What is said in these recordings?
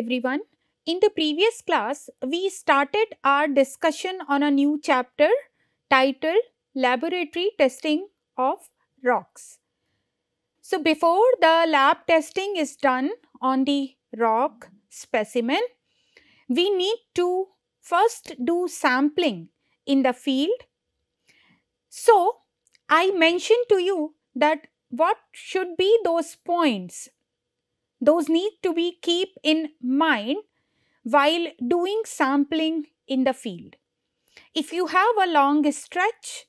everyone. In the previous class, we started our discussion on a new chapter titled Laboratory Testing of Rocks. So, before the lab testing is done on the rock specimen, we need to first do sampling in the field. So, I mentioned to you that what should be those points those need to be keep in mind while doing sampling in the field. If you have a long stretch,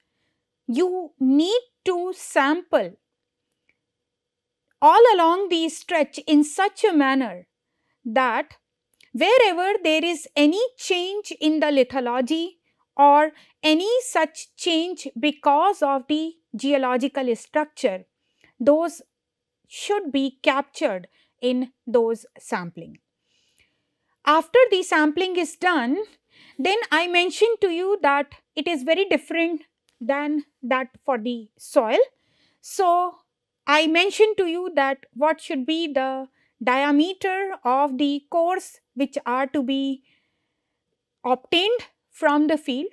you need to sample all along the stretch in such a manner that wherever there is any change in the lithology or any such change because of the geological structure, those should be captured in those sampling. After the sampling is done, then I mentioned to you that it is very different than that for the soil. So, I mentioned to you that what should be the diameter of the cores which are to be obtained from the field.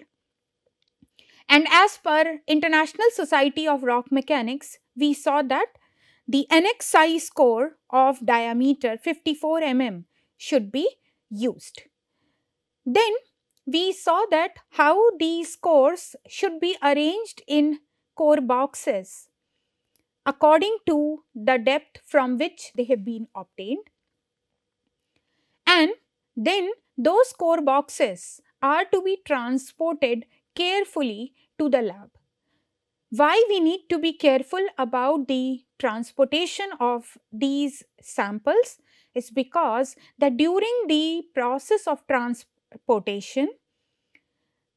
And as per International Society of Rock Mechanics, we saw that the annex size core of diameter 54 mm should be used. Then we saw that how these cores should be arranged in core boxes according to the depth from which they have been obtained. And then those core boxes are to be transported carefully to the lab why we need to be careful about the transportation of these samples is because that during the process of transportation,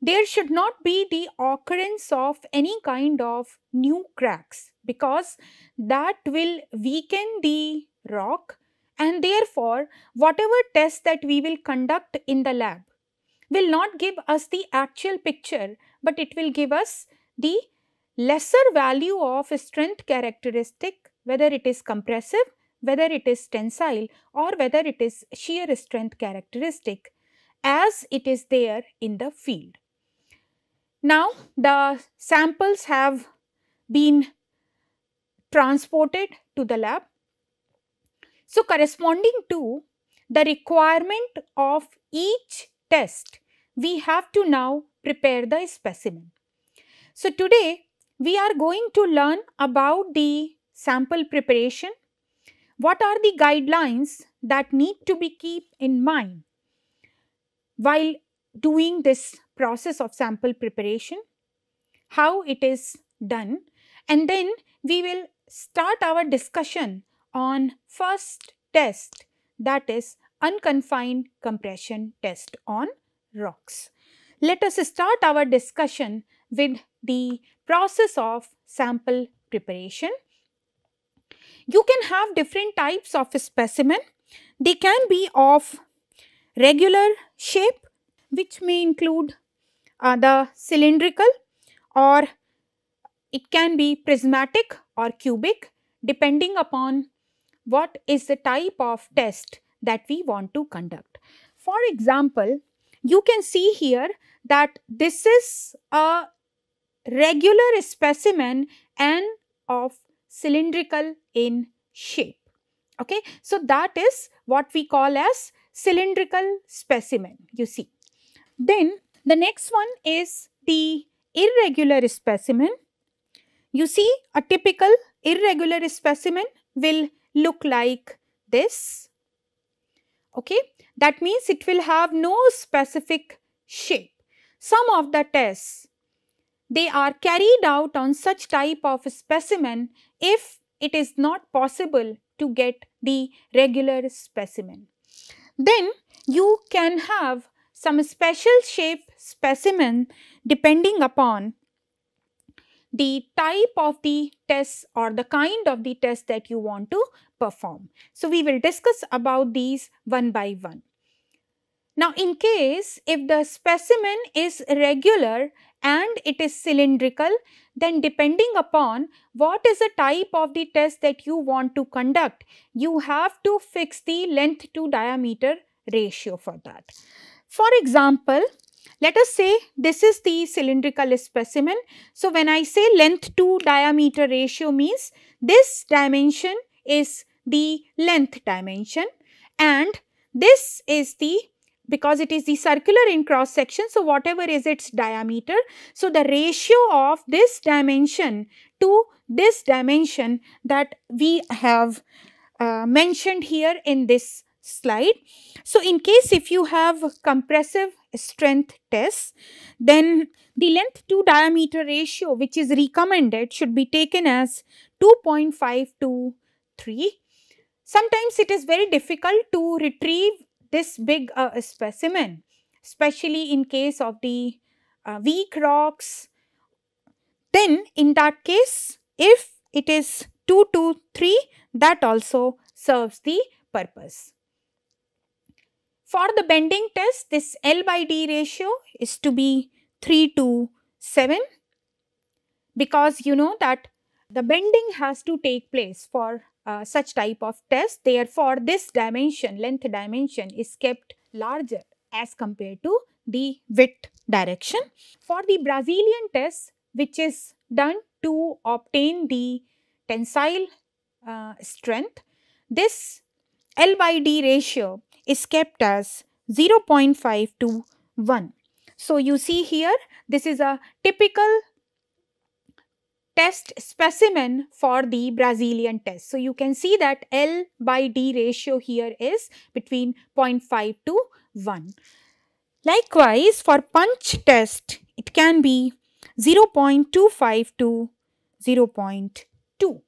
there should not be the occurrence of any kind of new cracks because that will weaken the rock and therefore whatever test that we will conduct in the lab will not give us the actual picture but it will give us the lesser value of strength characteristic whether it is compressive, whether it is tensile or whether it is shear strength characteristic as it is there in the field. Now, the samples have been transported to the lab. So, corresponding to the requirement of each test, we have to now prepare the specimen. So, today we are going to learn about the sample preparation. What are the guidelines that need to be keep in mind while doing this process of sample preparation, how it is done and then we will start our discussion on first test that is unconfined compression test on rocks. Let us start our discussion with the process of sample preparation. You can have different types of specimen. They can be of regular shape which may include uh, the cylindrical or it can be prismatic or cubic depending upon what is the type of test that we want to conduct. For example, you can see here that this is a regular specimen and of cylindrical in shape. Okay, so that is what we call as cylindrical specimen you see. Then the next one is the irregular specimen. You see a typical irregular specimen will look like this. Okay, that means it will have no specific shape. Some of the tests they are carried out on such type of specimen if it is not possible to get the regular specimen. Then you can have some special shape specimen depending upon the type of the test or the kind of the test that you want to perform. So, we will discuss about these one by one. Now, in case if the specimen is regular and it is cylindrical, then depending upon what is the type of the test that you want to conduct, you have to fix the length to diameter ratio for that. For example, let us say this is the cylindrical specimen. So, when I say length to diameter ratio means this dimension is the length dimension and this is the because it is the circular in cross section. So, whatever is its diameter. So, the ratio of this dimension to this dimension that we have uh, mentioned here in this slide. So, in case if you have compressive strength tests, then the length to diameter ratio which is recommended should be taken as 2.5 to 3. Sometimes it is very difficult to retrieve this big uh, specimen, especially in case of the uh, weak rocks, then in that case, if it is 2 to 3, that also serves the purpose. For the bending test, this L by D ratio is to be 3 to 7 because you know that the bending has to take place for uh, such type of test. Therefore, this dimension, length dimension is kept larger as compared to the width direction. For the Brazilian test, which is done to obtain the tensile uh, strength, this L by D ratio is kept as 0.5 to 1. So, you see here, this is a typical test specimen for the Brazilian test. So, you can see that L by D ratio here is between 0.5 to 1. Likewise, for punch test, it can be 0.25 to 0.2.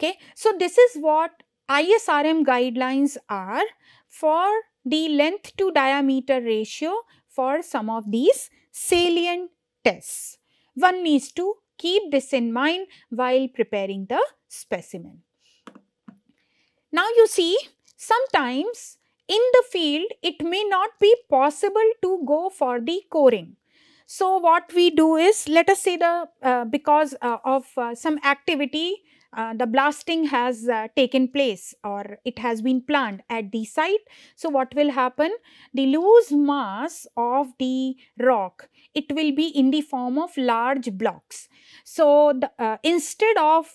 Okay. So, this is what ISRM guidelines are for the length to diameter ratio for some of these salient tests. One needs to keep this in mind while preparing the specimen. Now you see sometimes in the field it may not be possible to go for the coring. So what we do is let us say the uh, because uh, of uh, some activity uh, the blasting has uh, taken place or it has been planned at the site. So what will happen? The loose mass of the rock it will be in the form of large blocks. So the, uh, instead of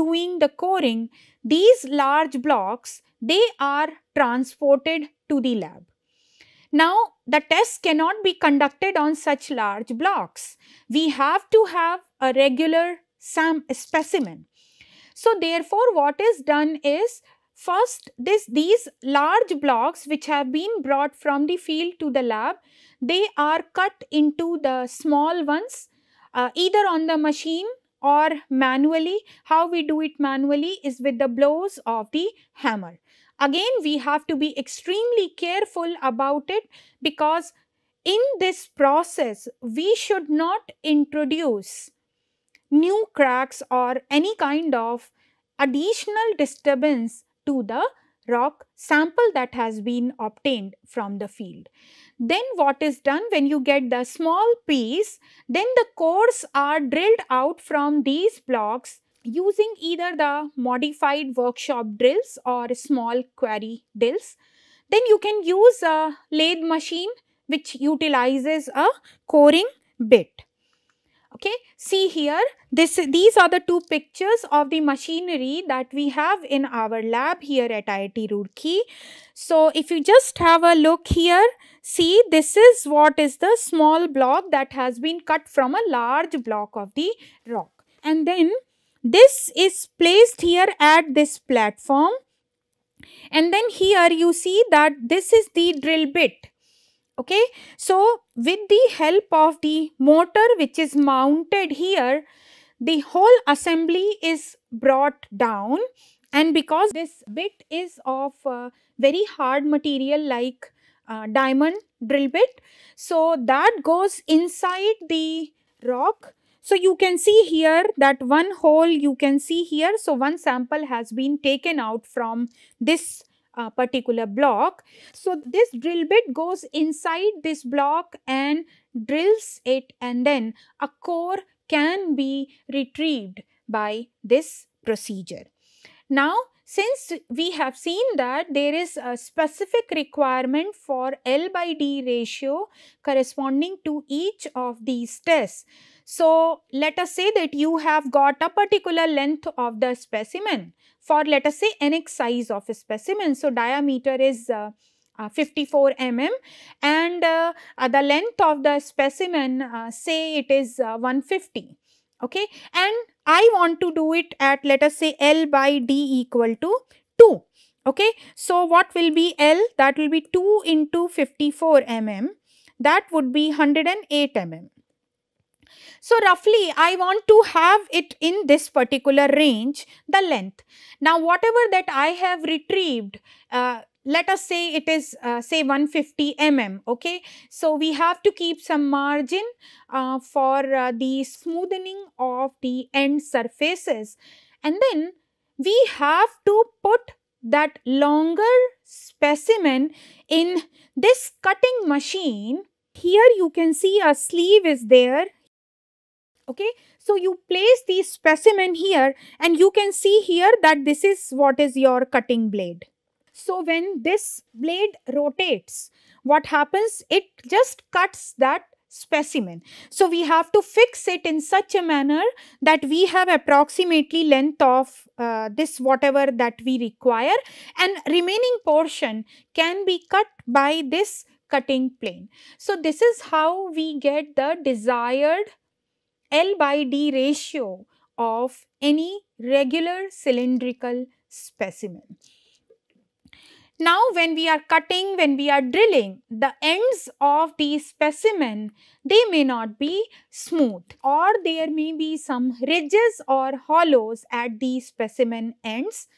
doing the coring, these large blocks, they are transported to the lab. Now, the test cannot be conducted on such large blocks. We have to have a regular SAM specimen. So, therefore, what is done is First, this, these large blocks which have been brought from the field to the lab, they are cut into the small ones uh, either on the machine or manually. How we do it manually is with the blows of the hammer. Again, we have to be extremely careful about it because in this process, we should not introduce new cracks or any kind of additional disturbance to the rock sample that has been obtained from the field. Then what is done when you get the small piece, then the cores are drilled out from these blocks using either the modified workshop drills or small quarry drills. Then you can use a lathe machine which utilizes a coring bit. Okay, see here, this, these are the two pictures of the machinery that we have in our lab here at IIT Roorkee. So, if you just have a look here, see this is what is the small block that has been cut from a large block of the rock. And then this is placed here at this platform. And then here you see that this is the drill bit okay so with the help of the motor which is mounted here the whole assembly is brought down and because this bit is of uh, very hard material like uh, diamond drill bit so that goes inside the rock so you can see here that one hole you can see here so one sample has been taken out from this a particular block. So, this drill bit goes inside this block and drills it and then a core can be retrieved by this procedure. Now, since we have seen that there is a specific requirement for L by D ratio corresponding to each of these tests. So, let us say that you have got a particular length of the specimen for let us say nx size of a specimen. So, diameter is uh, uh, 54 mm and uh, the length of the specimen uh, say it is uh, 150 okay and I want to do it at let us say L by D equal to 2 okay. So, what will be L that will be 2 into 54 mm that would be 108 mm so roughly I want to have it in this particular range, the length. Now whatever that I have retrieved, uh, let us say it is uh, say 150 mm okay so we have to keep some margin uh, for uh, the smoothing of the end surfaces and then we have to put that longer specimen in this cutting machine here you can see a sleeve is there okay so you place the specimen here and you can see here that this is what is your cutting blade so when this blade rotates what happens it just cuts that specimen so we have to fix it in such a manner that we have approximately length of uh, this whatever that we require and remaining portion can be cut by this cutting plane so this is how we get the desired L by D ratio of any regular cylindrical specimen. Now, when we are cutting, when we are drilling, the ends of the specimen, they may not be smooth or there may be some ridges or hollows at the specimen ends.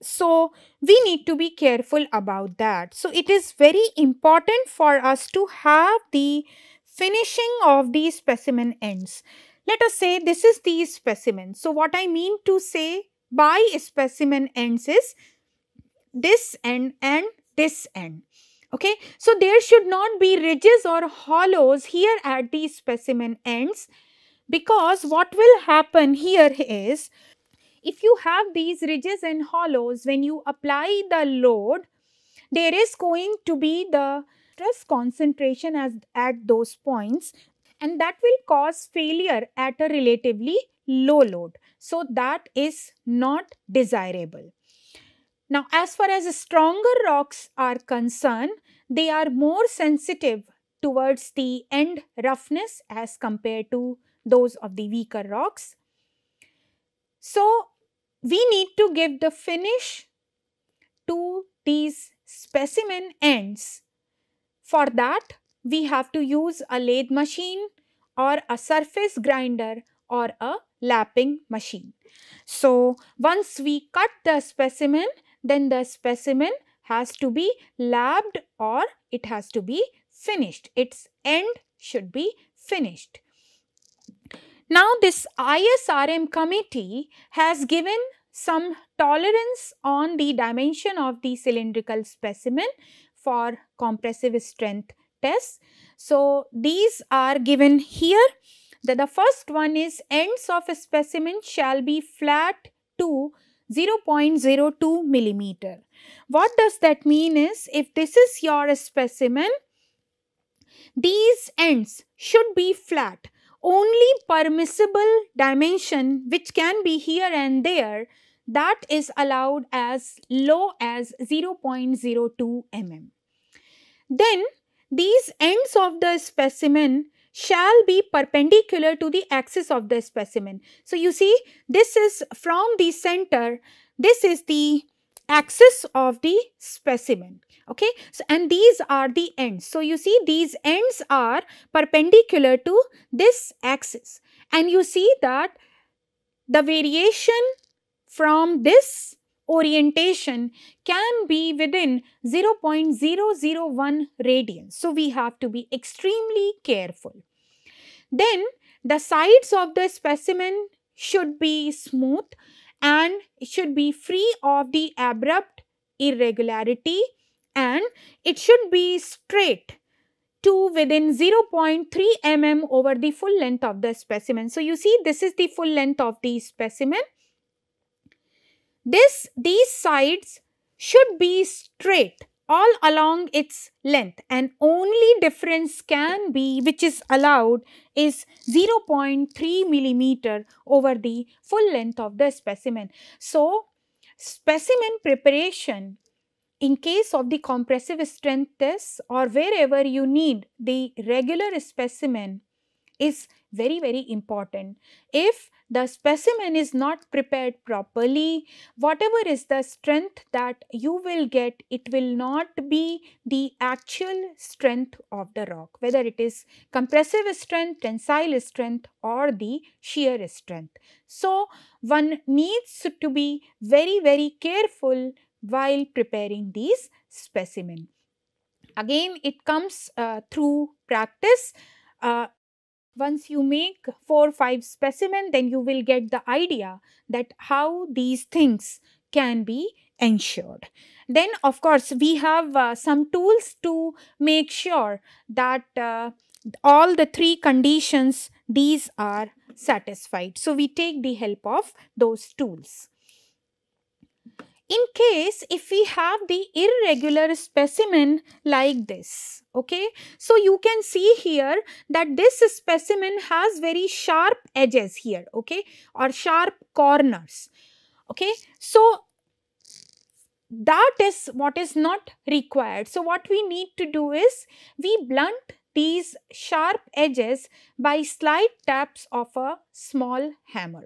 So, we need to be careful about that. So, it is very important for us to have the finishing of the specimen ends. Let us say this is the specimen. So, what I mean to say by specimen ends is this end and this end. Okay, so there should not be ridges or hollows here at the specimen ends because what will happen here is if you have these ridges and hollows when you apply the load, there is going to be the stress concentration as at those points and that will cause failure at a relatively low load. So that is not desirable. Now as far as stronger rocks are concerned, they are more sensitive towards the end roughness as compared to those of the weaker rocks. So we need to give the finish to these specimen ends for that, we have to use a lathe machine or a surface grinder or a lapping machine. So, once we cut the specimen, then the specimen has to be lapped or it has to be finished. Its end should be finished. Now, this ISRM committee has given some tolerance on the dimension of the cylindrical specimen for compressive strength tests. So, these are given here that the first one is ends of specimen shall be flat to 0.02 millimeter. What does that mean is if this is your specimen, these ends should be flat. Only permissible dimension which can be here and there that is allowed as low as 0.02 mm. Then these ends of the specimen shall be perpendicular to the axis of the specimen. So you see this is from the center, this is the axis of the specimen okay so and these are the ends so you see these ends are perpendicular to this axis and you see that the variation from this orientation can be within 0.001 radians. So, we have to be extremely careful. Then the sides of the specimen should be smooth and should be free of the abrupt irregularity and it should be straight to within 0.3 mm over the full length of the specimen. So, you see this is the full length of the specimen this, these sides should be straight all along its length and only difference can be which is allowed is 0.3 millimeter over the full length of the specimen. So, specimen preparation in case of the compressive strength test or wherever you need the regular specimen is very, very important. If the specimen is not prepared properly, whatever is the strength that you will get, it will not be the actual strength of the rock, whether it is compressive strength, tensile strength or the shear strength. So, one needs to be very, very careful while preparing these specimen. Again, it comes uh, through practice. Uh, once you make four or five specimen, then you will get the idea that how these things can be ensured. Then of course, we have uh, some tools to make sure that uh, all the three conditions, these are satisfied. So, we take the help of those tools in case if we have the irregular specimen like this, okay. So, you can see here that this specimen has very sharp edges here, okay, or sharp corners, okay. So, that is what is not required. So, what we need to do is we blunt these sharp edges by slight taps of a small hammer.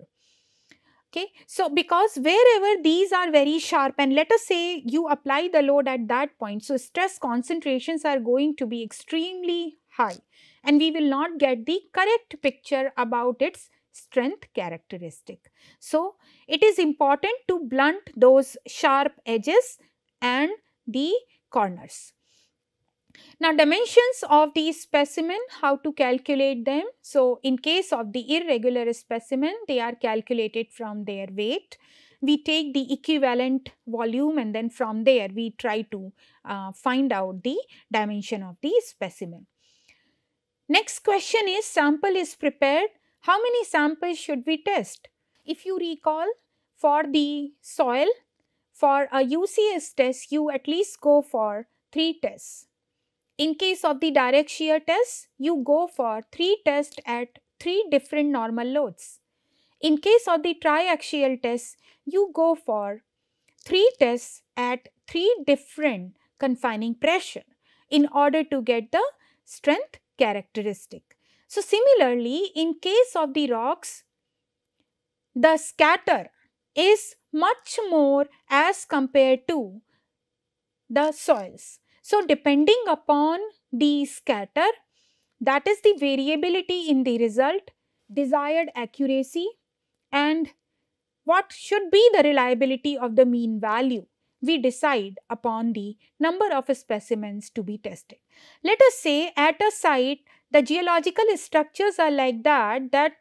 Okay, so because wherever these are very sharp and let us say you apply the load at that point, so stress concentrations are going to be extremely high and we will not get the correct picture about its strength characteristic. So, it is important to blunt those sharp edges and the corners. Now, dimensions of the specimen, how to calculate them? So, in case of the irregular specimen, they are calculated from their weight. We take the equivalent volume and then from there we try to uh, find out the dimension of the specimen. Next question is sample is prepared. How many samples should we test? If you recall for the soil, for a UCS test, you at least go for 3 tests in case of the direct shear test, you go for 3 tests at 3 different normal loads. In case of the triaxial test, you go for 3 tests at 3 different confining pressure in order to get the strength characteristic. So, similarly, in case of the rocks, the scatter is much more as compared to the soils. So, depending upon the scatter, that is the variability in the result, desired accuracy and what should be the reliability of the mean value, we decide upon the number of specimens to be tested. Let us say at a site, the geological structures are like that, that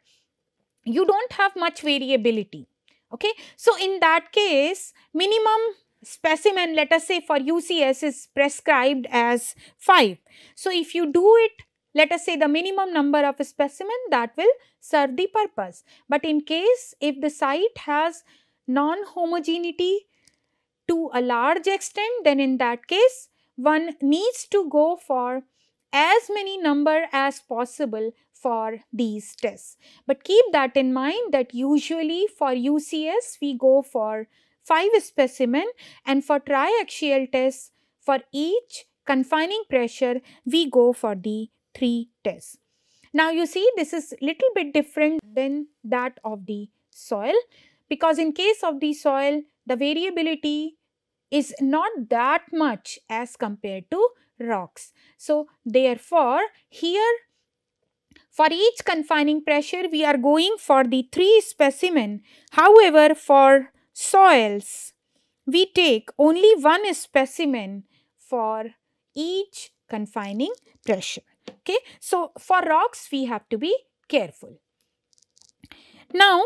you do not have much variability. Okay? So, in that case, minimum specimen let us say for UCS is prescribed as 5. So, if you do it let us say the minimum number of specimen that will serve the purpose. But in case if the site has non-homogeneity to a large extent then in that case one needs to go for as many number as possible for these tests. But keep that in mind that usually for UCS we go for 5 specimen and for triaxial tests for each confining pressure we go for the 3 tests. Now you see this is little bit different than that of the soil because in case of the soil the variability is not that much as compared to rocks. So therefore here for each confining pressure we are going for the 3 specimen. However for soils. We take only one specimen for each confining pressure. Okay, so for rocks we have to be careful. Now,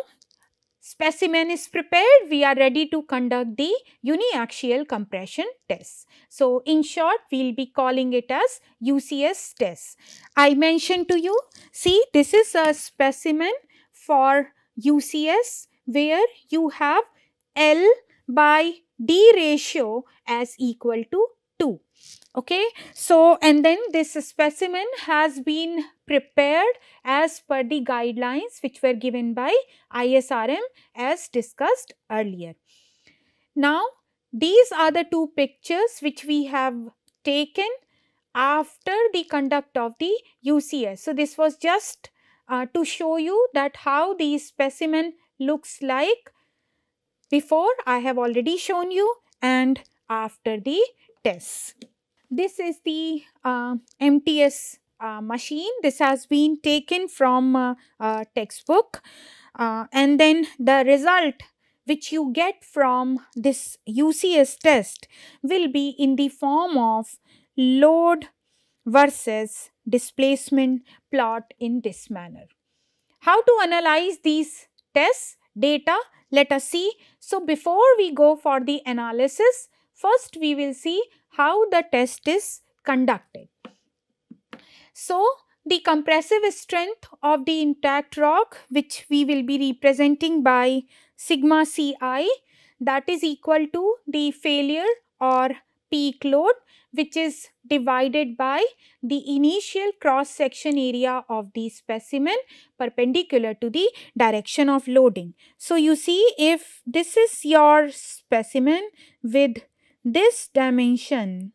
specimen is prepared, we are ready to conduct the uniaxial compression test. So, in short, we will be calling it as UCS test. I mentioned to you, see this is a specimen for UCS where you have L by D ratio as equal to 2. Okay. So, and then this specimen has been prepared as per the guidelines which were given by ISRM as discussed earlier. Now, these are the two pictures which we have taken after the conduct of the UCS. So, this was just uh, to show you that how the specimen looks like before I have already shown you and after the test. This is the uh, MTS uh, machine. This has been taken from uh, textbook uh, and then the result which you get from this UCS test will be in the form of load versus displacement plot in this manner. How to analyze these tests data let us see. So, before we go for the analysis, first we will see how the test is conducted. So, the compressive strength of the intact rock which we will be representing by sigma ci that is equal to the failure or peak load which is divided by the initial cross section area of the specimen perpendicular to the direction of loading. So, you see if this is your specimen with this dimension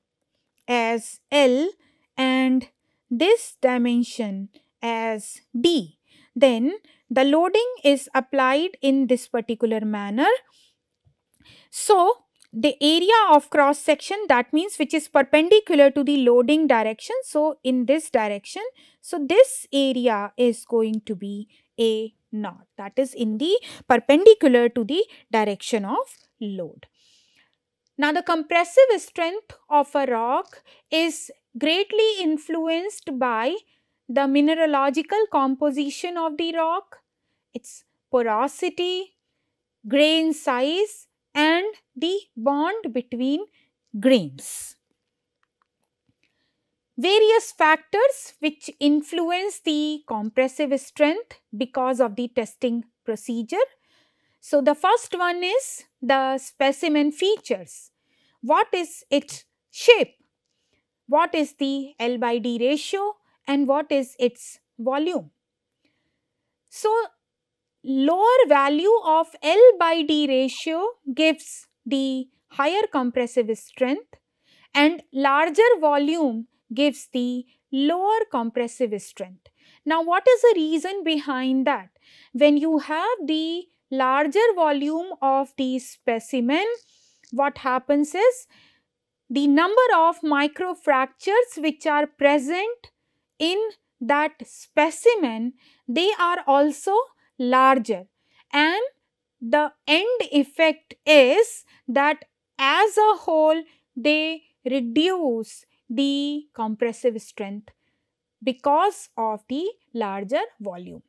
as L and this dimension as D, then the loading is applied in this particular manner. So, the area of cross section that means which is perpendicular to the loading direction so in this direction so this area is going to be a naught that is in the perpendicular to the direction of load now the compressive strength of a rock is greatly influenced by the mineralogical composition of the rock its porosity grain size and the bond between grains. Various factors which influence the compressive strength because of the testing procedure. So, the first one is the specimen features. What is its shape? What is the L by D ratio and what is its volume? So, lower value of L by D ratio gives the higher compressive strength and larger volume gives the lower compressive strength. Now, what is the reason behind that? When you have the larger volume of the specimen, what happens is the number of microfractures which are present in that specimen, they are also larger and the end effect is that as a whole they reduce the compressive strength because of the larger volume.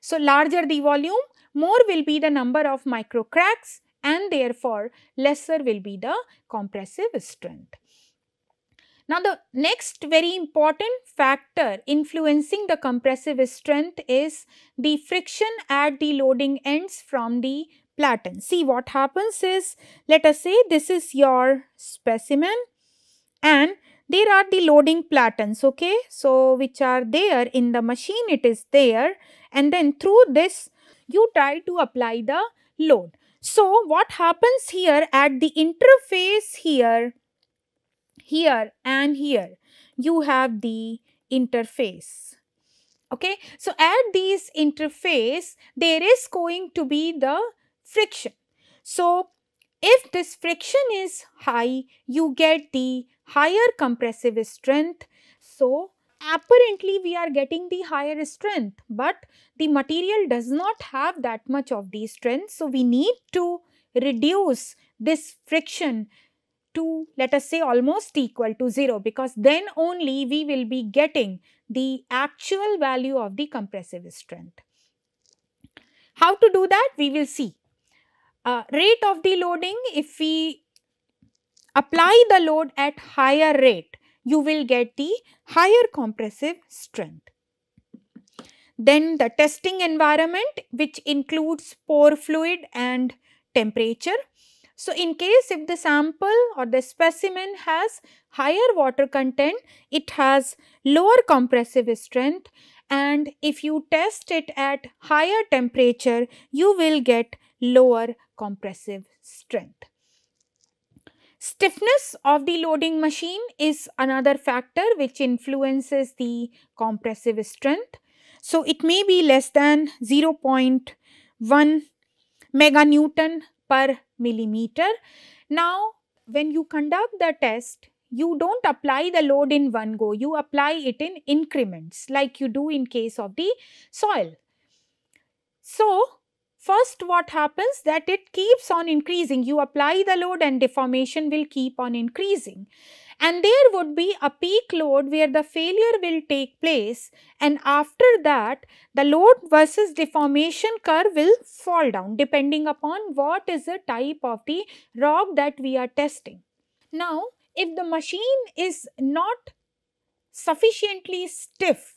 So, larger the volume more will be the number of micro cracks and therefore lesser will be the compressive strength. Now, the next very important factor influencing the compressive strength is the friction at the loading ends from the platen. See what happens is, let us say this is your specimen and there are the loading platens, okay. So, which are there in the machine, it is there and then through this you try to apply the load. So, what happens here at the interface here here and here you have the interface. Okay. So, at this interface there is going to be the friction. So, if this friction is high you get the higher compressive strength. So, apparently we are getting the higher strength but the material does not have that much of the strength. So, we need to reduce this friction to let us say almost equal to 0 because then only we will be getting the actual value of the compressive strength. How to do that we will see. Uh, rate of the loading if we apply the load at higher rate you will get the higher compressive strength. Then the testing environment which includes pore fluid and temperature so, in case if the sample or the specimen has higher water content, it has lower compressive strength and if you test it at higher temperature, you will get lower compressive strength. Stiffness of the loading machine is another factor which influences the compressive strength. So, it may be less than 0.1 meganewton per millimeter. Now, when you conduct the test, you don't apply the load in one go, you apply it in increments like you do in case of the soil. So, first what happens that it keeps on increasing, you apply the load and deformation will keep on increasing and there would be a peak load where the failure will take place and after that the load versus deformation curve will fall down depending upon what is the type of the rock that we are testing. Now, if the machine is not sufficiently stiff,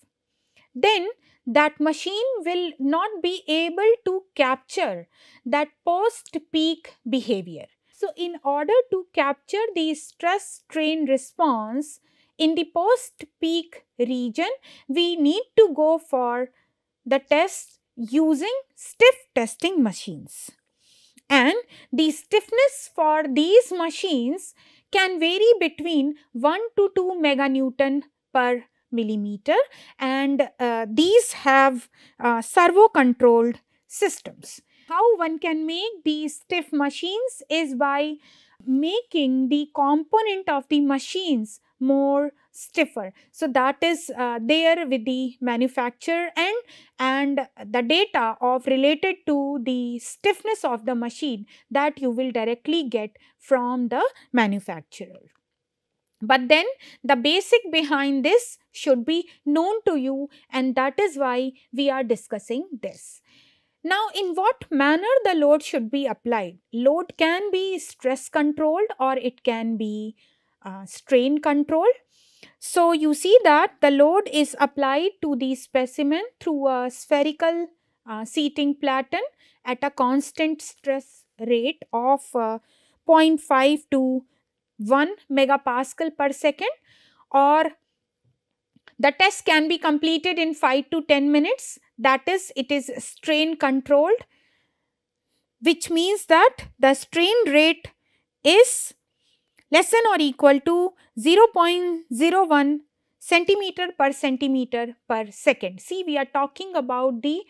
then that machine will not be able to capture that post peak behavior. So, in order to capture the stress strain response in the post peak region, we need to go for the test using stiff testing machines. And the stiffness for these machines can vary between 1 to 2 meganewton per millimeter and uh, these have uh, servo controlled systems. How one can make these stiff machines is by making the component of the machines more stiffer. So that is uh, there with the manufacturer and, and the data of related to the stiffness of the machine that you will directly get from the manufacturer. But then the basic behind this should be known to you and that is why we are discussing this. Now, in what manner the load should be applied? Load can be stress controlled or it can be uh, strain controlled. So, you see that the load is applied to the specimen through a spherical uh, seating platen at a constant stress rate of uh, 0.5 to 1 megapascal per second or the test can be completed in 5 to 10 minutes that is it is strain controlled which means that the strain rate is less than or equal to 0.01 centimeter per centimeter per second. See we are talking about the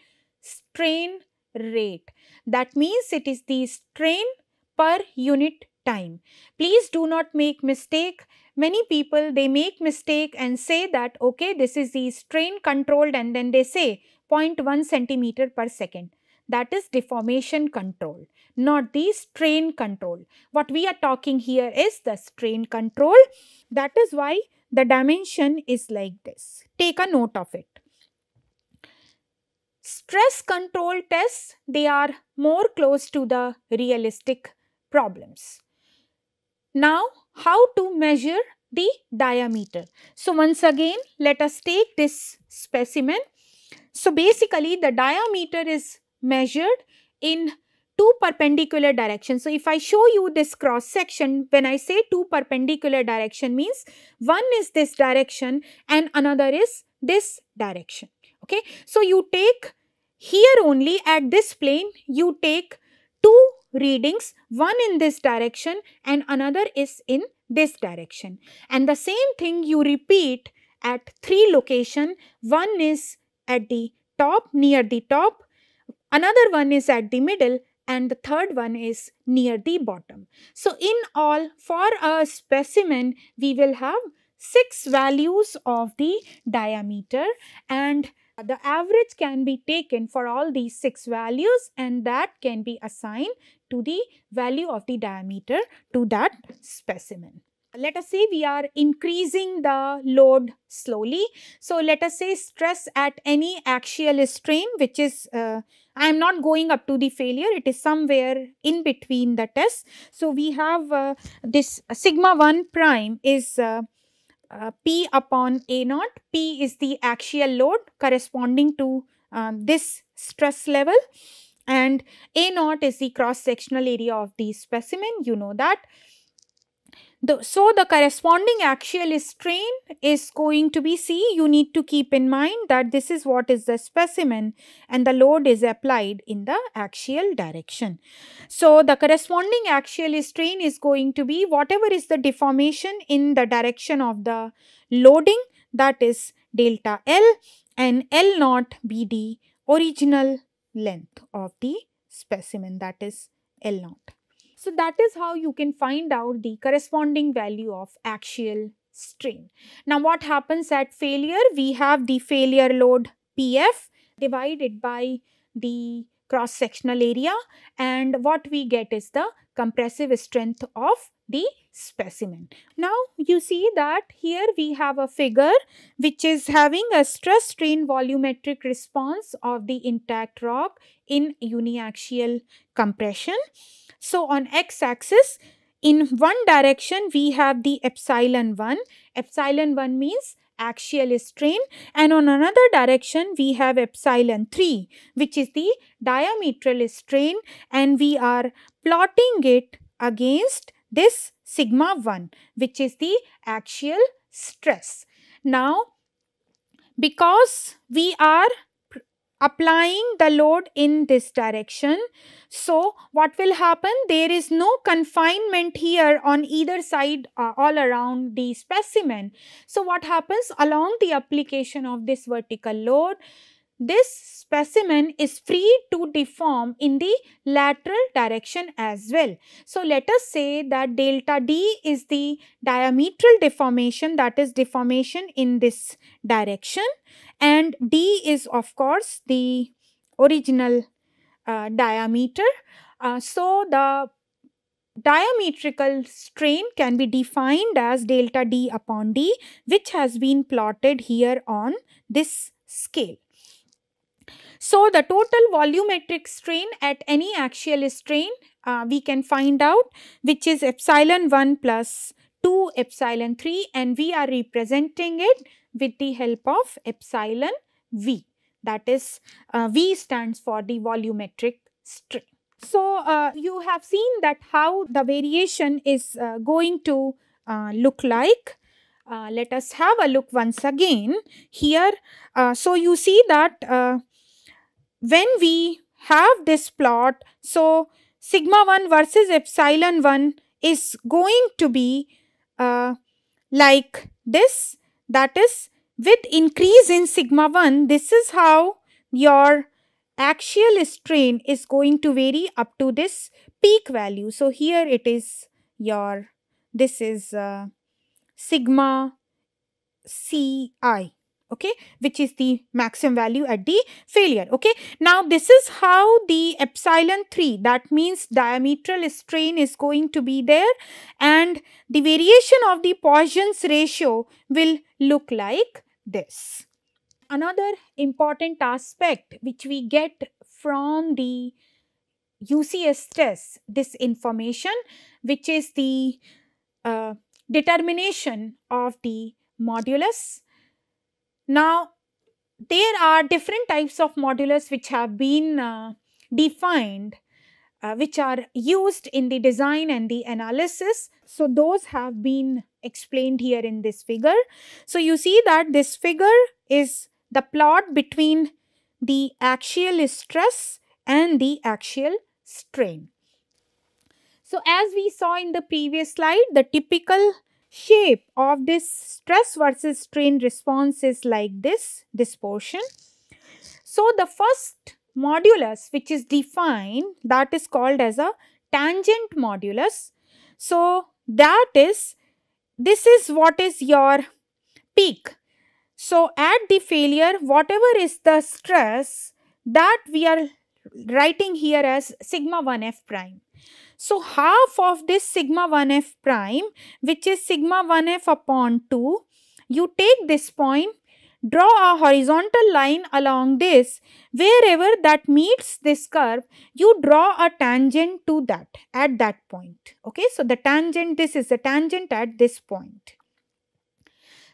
strain rate that means it is the strain per unit time. Please do not make mistake. Many people they make mistake and say that okay this is the strain controlled and then they say 0.1 centimeter per second. That is deformation control, not the strain control. What we are talking here is the strain control. That is why the dimension is like this. Take a note of it. Stress control tests, they are more close to the realistic problems. Now, how to measure the diameter. So, once again, let us take this specimen so basically the diameter is measured in two perpendicular directions. So if I show you this cross section, when I say two perpendicular direction means one is this direction and another is this direction. Okay. So you take here only at this plane, you take two readings, one in this direction and another is in this direction. And the same thing you repeat at three location, one is at the top, near the top, another one is at the middle and the third one is near the bottom. So in all for a specimen we will have 6 values of the diameter and the average can be taken for all these 6 values and that can be assigned to the value of the diameter to that specimen let us say we are increasing the load slowly. So, let us say stress at any axial strain which is uh, I am not going up to the failure it is somewhere in between the test. So, we have uh, this sigma 1 prime is uh, uh P upon A naught, P is the axial load corresponding to um, this stress level and A naught is the cross sectional area of the specimen you know that the, so, the corresponding axial strain is going to be C. You need to keep in mind that this is what is the specimen and the load is applied in the axial direction. So, the corresponding axial strain is going to be whatever is the deformation in the direction of the loading that is delta L and L naught be the original length of the specimen that is L naught. So that is how you can find out the corresponding value of axial strain. Now what happens at failure? We have the failure load PF divided by the cross sectional area and what we get is the compressive strength of the specimen. Now you see that here we have a figure which is having a stress strain volumetric response of the intact rock in uniaxial compression. So on x axis in one direction we have the epsilon 1. Epsilon 1 means axial strain and on another direction we have epsilon 3 which is the diametral strain and we are plotting it against this sigma 1 which is the axial stress. Now, because we are applying the load in this direction. So, what will happen? There is no confinement here on either side uh, all around the specimen. So, what happens along the application of this vertical load? this specimen is free to deform in the lateral direction as well. So, let us say that delta D is the diametral deformation that is deformation in this direction and D is of course the original uh, diameter. Uh, so, the diametrical strain can be defined as delta D upon D which has been plotted here on this scale. So, the total volumetric strain at any axial strain uh, we can find out which is epsilon 1 plus 2 epsilon 3 and we are representing it with the help of epsilon V that is uh, V stands for the volumetric strain. So, uh, you have seen that how the variation is uh, going to uh, look like. Uh, let us have a look once again here. Uh, so, you see that when we have this plot, so sigma 1 versus epsilon 1 is going to be uh, like this. That is, with increase in sigma 1, this is how your axial strain is going to vary up to this peak value. So, here it is your, this is uh, sigma ci okay which is the maximum value at the failure okay now this is how the epsilon 3 that means diametral strain is going to be there and the variation of the Poisson's ratio will look like this another important aspect which we get from the UCS test this information which is the uh, determination of the modulus now, there are different types of modulus which have been uh, defined uh, which are used in the design and the analysis. So, those have been explained here in this figure. So, you see that this figure is the plot between the axial stress and the axial strain. So, as we saw in the previous slide, the typical shape of this stress versus strain response is like this dispersion. So, the first modulus which is defined that is called as a tangent modulus. So, that is this is what is your peak. So, at the failure whatever is the stress that we are writing here as sigma 1f prime. So half of this sigma 1f prime which is sigma 1f upon 2, you take this point, draw a horizontal line along this, wherever that meets this curve, you draw a tangent to that at that point. Okay, so the tangent, this is the tangent at this point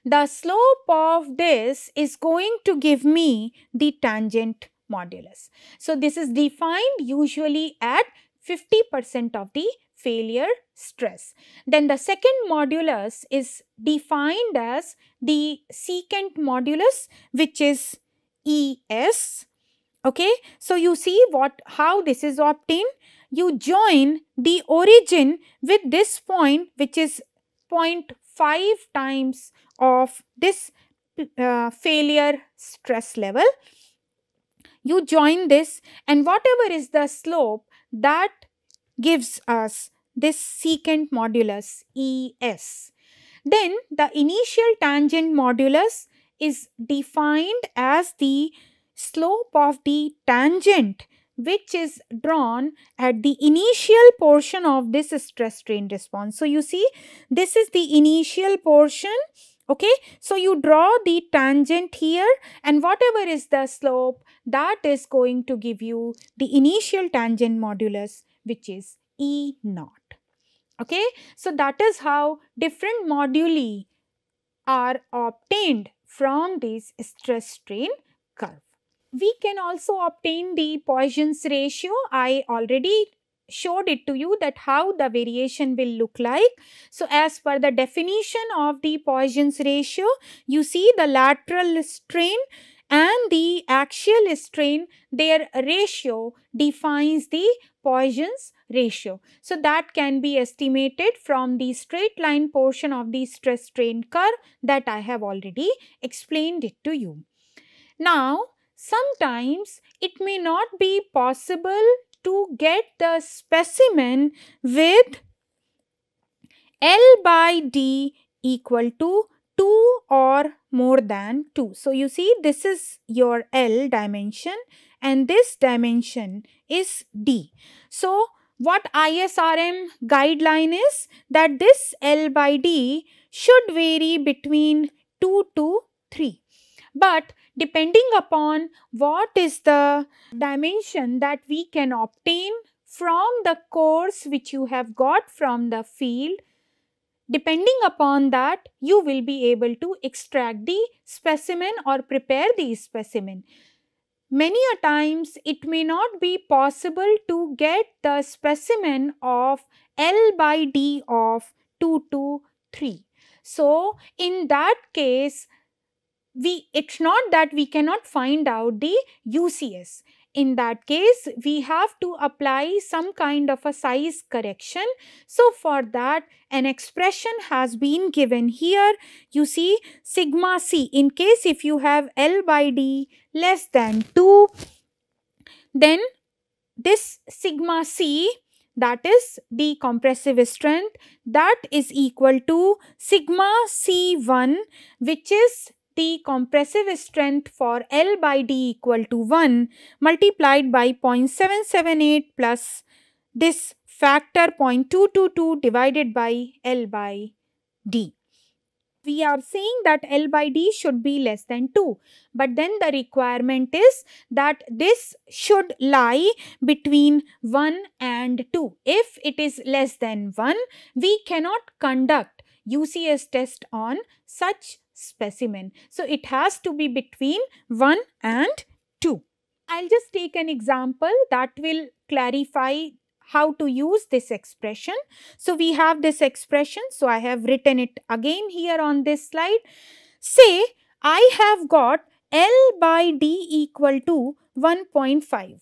the slope of this is going to give me the tangent modulus. So, this is defined usually at 50% of the failure stress. Then the second modulus is defined as the secant modulus which is ES. Okay, so you see what how this is obtained. You join the origin with this point which is 0.5 times of this uh, failure stress level. You join this and whatever is the slope that gives us this secant modulus ES. Then the initial tangent modulus is defined as the slope of the tangent which is drawn at the initial portion of this stress strain response. So, you see this is the initial portion Okay, so you draw the tangent here and whatever is the slope that is going to give you the initial tangent modulus which is E naught. Okay, so that is how different moduli are obtained from this stress strain curve. We can also obtain the Poisson's ratio. I already showed it to you that how the variation will look like. So, as per the definition of the Poisson's ratio, you see the lateral strain and the axial strain, their ratio defines the Poisson's ratio. So, that can be estimated from the straight line portion of the stress strain curve that I have already explained it to you. Now, sometimes it may not be possible to get the specimen with L by D equal to 2 or more than 2. So, you see this is your L dimension and this dimension is D. So, what ISRM guideline is that this L by D should vary between 2 to 3. But depending upon what is the dimension that we can obtain from the course which you have got from the field, depending upon that you will be able to extract the specimen or prepare the specimen. Many a times it may not be possible to get the specimen of L by D of 2 to 3. So, in that case we it's not that we cannot find out the UCS. In that case, we have to apply some kind of a size correction. So, for that, an expression has been given here. You see sigma c. In case if you have L by D less than 2, then this sigma c that is the compressive strength that is equal to sigma c1 which is the compressive strength for L by D equal to 1 multiplied by 0.778 plus this factor 0.222 divided by L by D. We are saying that L by D should be less than 2 but then the requirement is that this should lie between 1 and 2. If it is less than 1, we cannot conduct UCS test on such specimen. So, it has to be between 1 and 2. I will just take an example that will clarify how to use this expression. So, we have this expression. So, I have written it again here on this slide. Say, I have got L by D equal to 1.5 and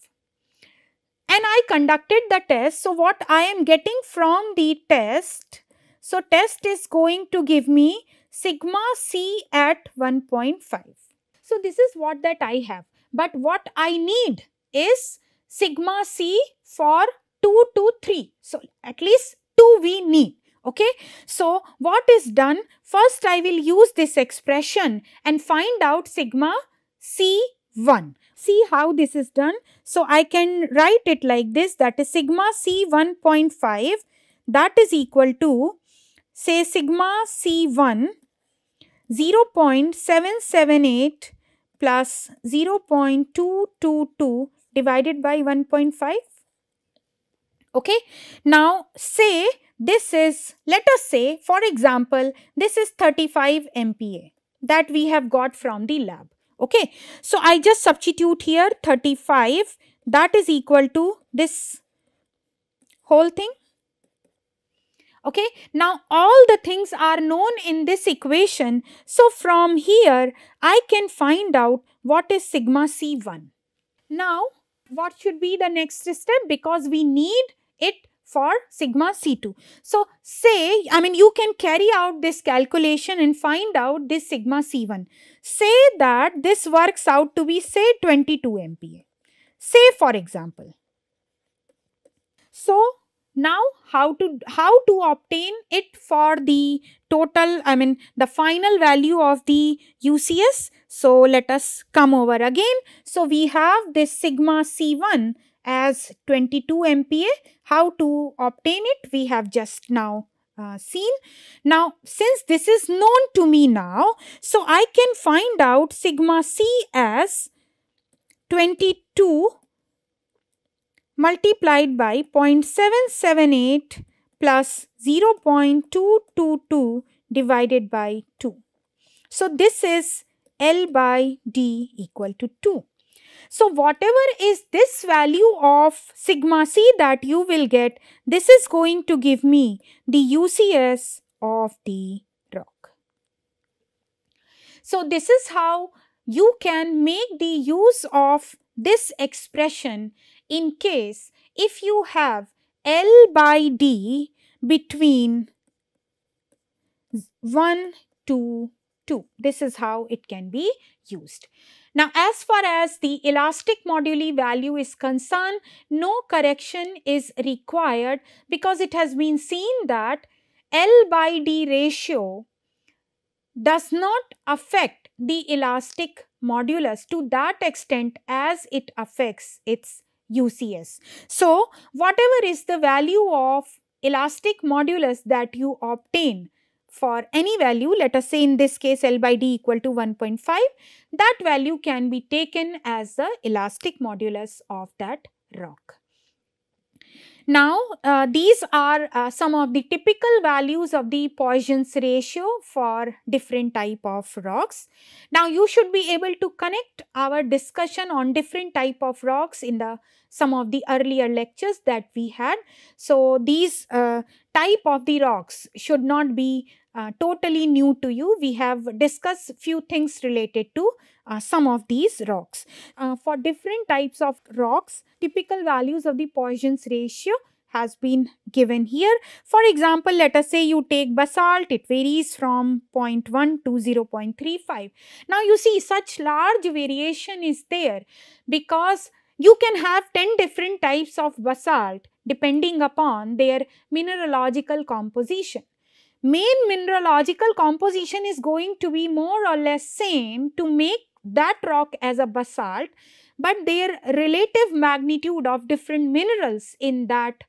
I conducted the test. So, what I am getting from the test, so test is going to give me sigma c at 1.5. So this is what that I have. But what I need is sigma c for 2 to 3. So at least 2 we need. Okay. So what is done? First I will use this expression and find out sigma c1. See how this is done. So I can write it like this that is sigma c 1.5 that is equal to say sigma c1 0.778 plus 0.222 divided by 1.5. Okay. Now, say this is, let us say, for example, this is 35 MPa that we have got from the lab. Okay. So, I just substitute here 35 that is equal to this whole thing Okay. Now, all the things are known in this equation. So, from here, I can find out what is sigma C1. Now, what should be the next step? Because we need it for sigma C2. So, say, I mean, you can carry out this calculation and find out this sigma C1. Say that this works out to be, say, 22 MPa. Say, for example. So, now how to how to obtain it for the total i mean the final value of the ucs so let us come over again so we have this sigma c1 as 22 mpa how to obtain it we have just now uh, seen now since this is known to me now so i can find out sigma c as 22 multiplied by 0.778 plus 0.222 divided by 2. So, this is L by D equal to 2. So, whatever is this value of sigma c that you will get, this is going to give me the UCS of the rock. So, this is how you can make the use of this expression in case if you have L by D between 1, 2, 2. This is how it can be used. Now, as far as the elastic moduli value is concerned, no correction is required because it has been seen that L by D ratio does not affect the elastic modulus to that extent as it affects its UCS. So, whatever is the value of elastic modulus that you obtain for any value, let us say in this case L by D equal to 1.5, that value can be taken as the elastic modulus of that rock. Now, uh, these are uh, some of the typical values of the Poisson's ratio for different type of rocks. Now, you should be able to connect our discussion on different type of rocks in the some of the earlier lectures that we had. So, these uh, type of the rocks should not be uh, totally new to you. We have discussed few things related to uh, some of these rocks. Uh, for different types of rocks, typical values of the Poisson's ratio has been given here. For example, let us say you take basalt, it varies from 0.1 to 0.35. Now, you see such large variation is there because you can have 10 different types of basalt depending upon their mineralogical composition. Main mineralogical composition is going to be more or less same to make that rock as a basalt, but their relative magnitude of different minerals in that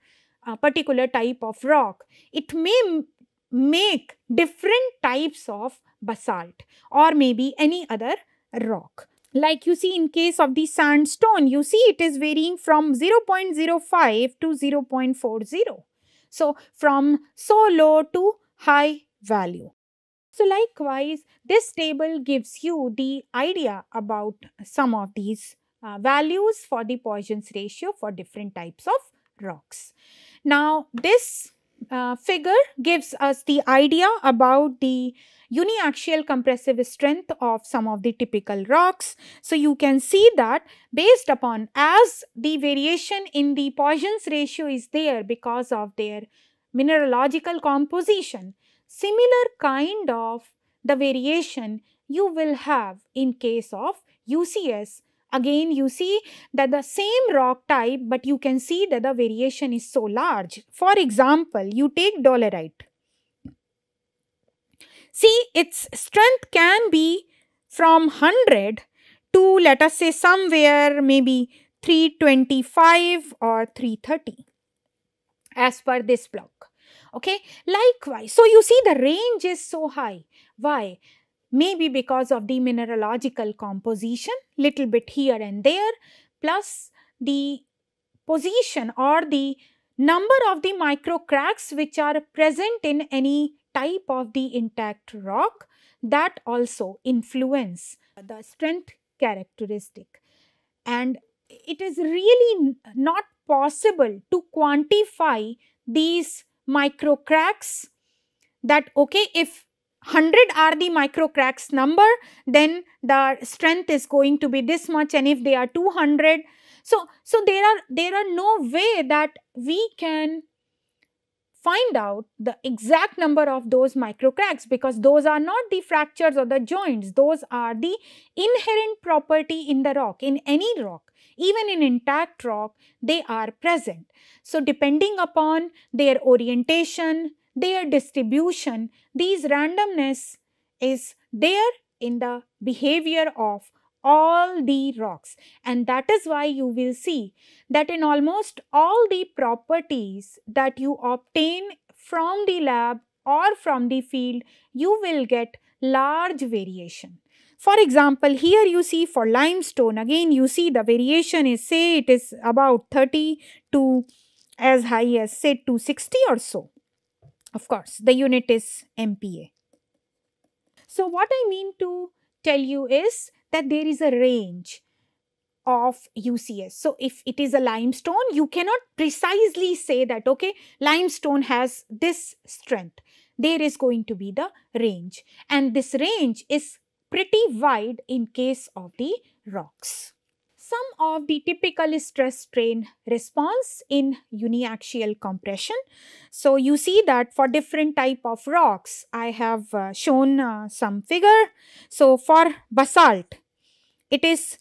uh, particular type of rock, it may make different types of basalt or maybe any other rock. Like you see in case of the sandstone, you see it is varying from 0.05 to 0.40. So, from so low to high value. So, likewise, this table gives you the idea about some of these uh, values for the Poisson's ratio for different types of rocks. Now, this uh, figure gives us the idea about the uniaxial compressive strength of some of the typical rocks. So, you can see that based upon as the variation in the Poisson's ratio is there because of their mineralogical composition, similar kind of the variation you will have in case of UCS. Again, you see that the same rock type, but you can see that the variation is so large. For example, you take dolerite. See, its strength can be from 100 to let us say somewhere maybe 325 or 330 as per this block. Okay, likewise, so you see the range is so high. Why? Maybe because of the mineralogical composition, little bit here and there, plus the position or the number of the micro cracks which are present in any type of the intact rock that also influence the strength characteristic. And it is really not possible to quantify these micro cracks that okay if 100 are the micro cracks number then the strength is going to be this much and if they are 200 so so there are there are no way that we can find out the exact number of those microcracks because those are not the fractures or the joints. Those are the inherent property in the rock, in any rock. Even in intact rock, they are present. So depending upon their orientation, their distribution, these randomness is there in the behavior of all the rocks and that is why you will see that in almost all the properties that you obtain from the lab or from the field you will get large variation. For example, here you see for limestone again you see the variation is say it is about 30 to as high as say 260 or so. Of course, the unit is MPa. So, what I mean to tell you is that there is a range of UCS. So if it is a limestone, you cannot precisely say that, okay, limestone has this strength. There is going to be the range. And this range is pretty wide in case of the rocks some of the typical stress strain response in uniaxial compression. So you see that for different type of rocks, I have uh, shown uh, some figure. So for basalt, it is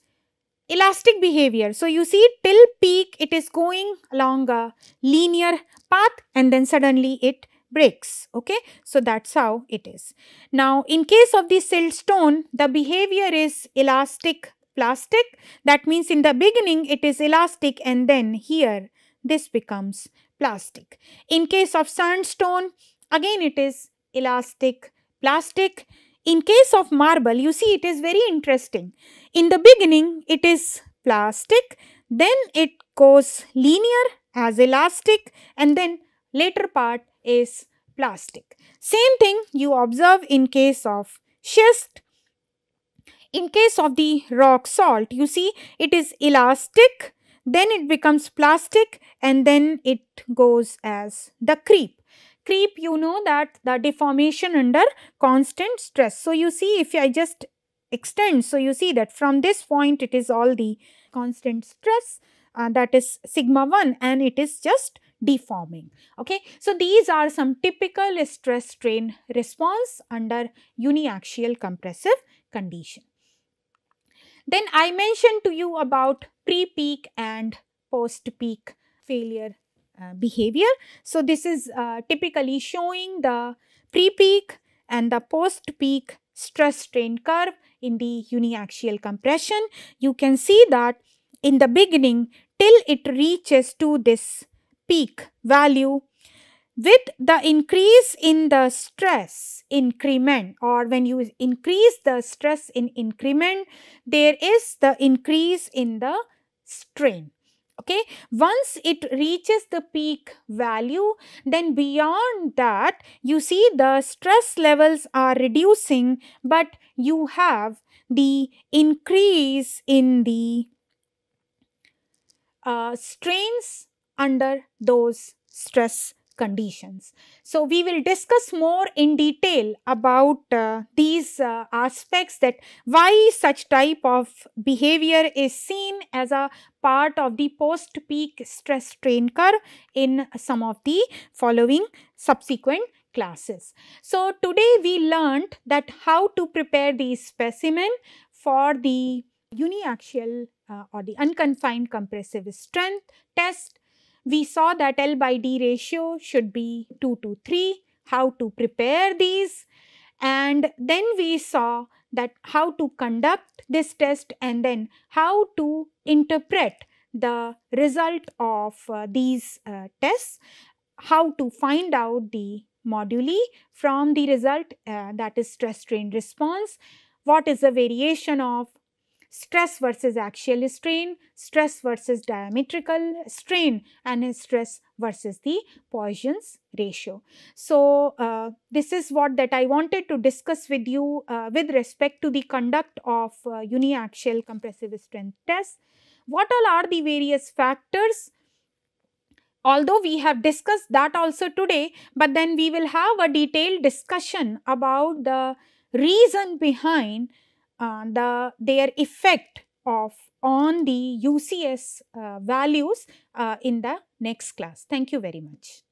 elastic behavior. So you see till peak, it is going along a linear path and then suddenly it breaks. Okay, so that's how it is. Now, in case of the silt stone, the behavior is elastic plastic. That means in the beginning it is elastic and then here this becomes plastic. In case of sandstone, again it is elastic, plastic. In case of marble, you see it is very interesting. In the beginning, it is plastic, then it goes linear as elastic and then later part is plastic. Same thing you observe in case of schist, in case of the rock salt, you see it is elastic, then it becomes plastic and then it goes as the creep. Creep, you know that the deformation under constant stress. So, you see if I just extend, so you see that from this point it is all the constant stress uh, that is sigma 1 and it is just deforming. Okay. So, these are some typical stress strain response under uniaxial compressive condition. Then I mentioned to you about pre-peak and post-peak failure uh, behavior. So this is uh, typically showing the pre-peak and the post-peak stress strain curve in the uniaxial compression. You can see that in the beginning till it reaches to this peak value with the increase in the stress increment or when you increase the stress in increment, there is the increase in the strain. Okay. Once it reaches the peak value, then beyond that, you see the stress levels are reducing, but you have the increase in the uh, strains under those stress conditions. So, we will discuss more in detail about uh, these uh, aspects that why such type of behavior is seen as a part of the post-peak stress strain curve in some of the following subsequent classes. So, today we learnt that how to prepare the specimen for the uniaxial uh, or the unconfined compressive strength test we saw that L by D ratio should be 2 to 3, how to prepare these and then we saw that how to conduct this test and then how to interpret the result of uh, these uh, tests, how to find out the moduli from the result uh, that is stress strain response, what is the variation of stress versus axial strain, stress versus diametrical strain and stress versus the Poisson's ratio. So, uh, this is what that I wanted to discuss with you uh, with respect to the conduct of uh, uniaxial compressive strength test. What all are the various factors? Although we have discussed that also today, but then we will have a detailed discussion about the reason behind uh, the their effect of on the UCS uh, values uh, in the next class. Thank you very much.